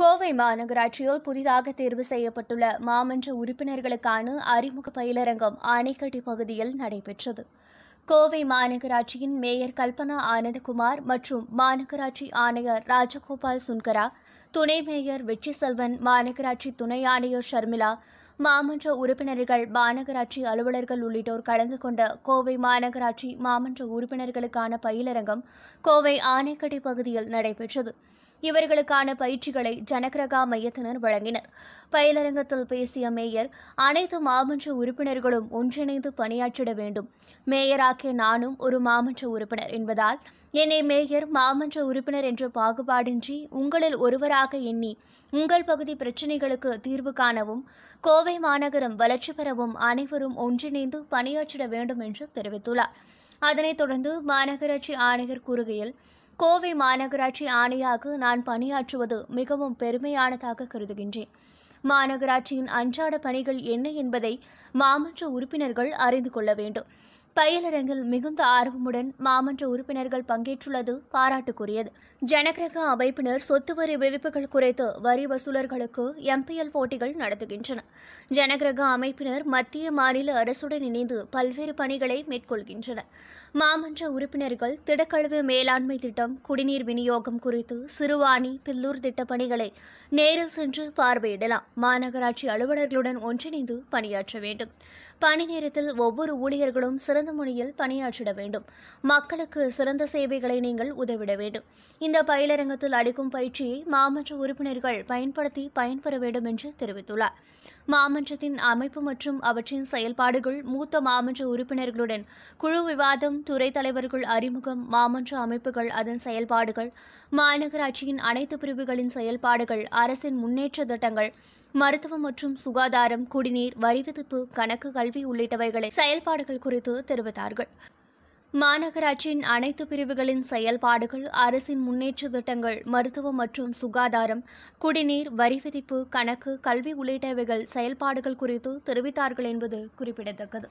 கோவை மாநகராட்சியில் புதிதாக தேர்வு செய்யப்பட்டுள்ள மாமன்ற உறுப்பினர்களுக்கான அறிமுக பயிலரங்கம் ஆனைக்கட்டி பகுதியில் நடைபெற்றது கோவை மாநகராட்சியின் மேயர் கல்பனா ஆனந்தகுமார் மற்றும் மாநகராட்சி ஆணையர் ராஜகோபால் சுன்கரா துணை மேயர் வெற்றி செல்வன் மாநகராட்சி துணை ஆணையர் ஷர்மிளா மாமன்ற உறுப்பினர்கள் மாநகராட்சி அலுவலர்கள் உள்ளிட்டோர் கலந்து கொண்ட கோவை மாநகராட்சி மாமன்ற உறுப்பினர்களுக்கான பயிலரங்கம் கோவை ஆனைக்கடை பகுதியில் நடைபெற்றது இவர்களுக்கான பயிற்சிகளை ஜனகிரகா மையத்தினர் வழங்கினர் பயிலரங்கத்தில் பேசிய மேயர் அனைத்து மாமன்ற உறுப்பினர்களும் ஒன்றிணைந்து பணியாற்றிட வேண்டும் மேயராக்கிய நானும் ஒரு மாமன்ற உறுப்பினர் என்பதால் என்னை மேயர் மாமன்ற உறுப்பினர் என்ற பாகுபாடின்றி உங்களில் ஒருவராக எண்ணி உங்கள் பகுதி பிரச்சினைகளுக்கு தீர்வு காணவும் கோவை கோவை மாநகரம் வளர்ச்சி பெறவும் அனைவரும் ஒன்றிணைந்து பணியாற்றிட வேண்டும் என்று தெரிவித்துள்ளார் அதனைத் தொடர்ந்து மாநகராட்சி ஆணையர் கூறுகையில் கோவை மாநகராட்சி ஆணையாக நான் பணியாற்றுவது மிகவும் பெருமையானதாக கருதுகின்றேன் மாநகராட்சியின் அன்றாட பணிகள் என்ன என்பதை மாமன்ற உறுப்பினர்கள் அறிந்து கொள்ள வேண்டும் பயிலரங்கில் மிகுந்த ஆர்வமுடன் மாமன்ற உறுப்பினர்கள் பங்கேற்றுள்ளது பாராட்டுக்குரியது ஜனகிரக அமைப்பினர் சொத்து வரி விதிப்புகள் குறித்து வரி வசூலர்களுக்கு எம்பிஎல் போட்டிகள் நடத்துகின்றன ஜனகிரக அமைப்பினர் மத்திய மாநில அரசுடன் இணைந்து பல்வேறு பணிகளை மேற்கொள்கின்றனர் மாமன்ற உறுப்பினர்கள் திடக்கழிவு மேலாண்மை திட்டம் குடிநீர் விநியோகம் குறித்து சிறுவாணி பில்லூர் திட்டப் பணிகளை நேரில் சென்று பார்வையிடலாம் மாநகராட்சி அலுவலர்களுடன் ஒன்றிணைந்து பணியாற்ற வேண்டும் பணி நேரத்தில் ஒவ்வொரு ஊழியர்களும் சிறந்த சிறந்த முறையில் பணியாற்றிட வேண்டும் மக்களுக்கு சிறந்த சேவைகளை நீங்கள் உதவிட வேண்டும் இந்த பயிலரங்கத்தில் அளிக்கும் பயிற்சியை மாமன்ற உறுப்பினர்கள் பயன்படுத்தி பயன்பெற வேண்டும் என்று தெரிவித்துள்ளார் மாமன்றத்தின் அமைப்பு மற்றும் அவற்றின் செயல்பாடுகள் மூத்த மாமன்ற உறுப்பினர்களுடன் குழு விவாதம் துறை தலைவர்கள் அறிமுகம் மாமன்ற அமைப்புகள் அதன் செயல்பாடுகள் மாநகராட்சியின் அனைத்து பிரிவுகளின் செயல்பாடுகள் அரசின் முன்னேற்ற திட்டங்கள் மருத்துவம் மற்றும் சுகாதாரம் குடிநீர் வரிவிதிப்பு கணக்கு கல்வி உள்ளிட்டவைகளை செயல்பாடுகள் குறித்து தெரிவித்தார்கள் மாநகராட்சியின் அனைத்து பிரிவுகளின் செயல்பாடுகள் அரசின் முன்னேற்ற திட்டங்கள் மருத்துவம் மற்றும் சுகாதாரம் குடிநீர் வரிவிதிப்பு கணக்கு கல்வி உள்ளிட்டவைகள் செயல்பாடுகள் குறித்து தெரிவித்தார்கள் என்பது குறிப்பிடத்தக்கது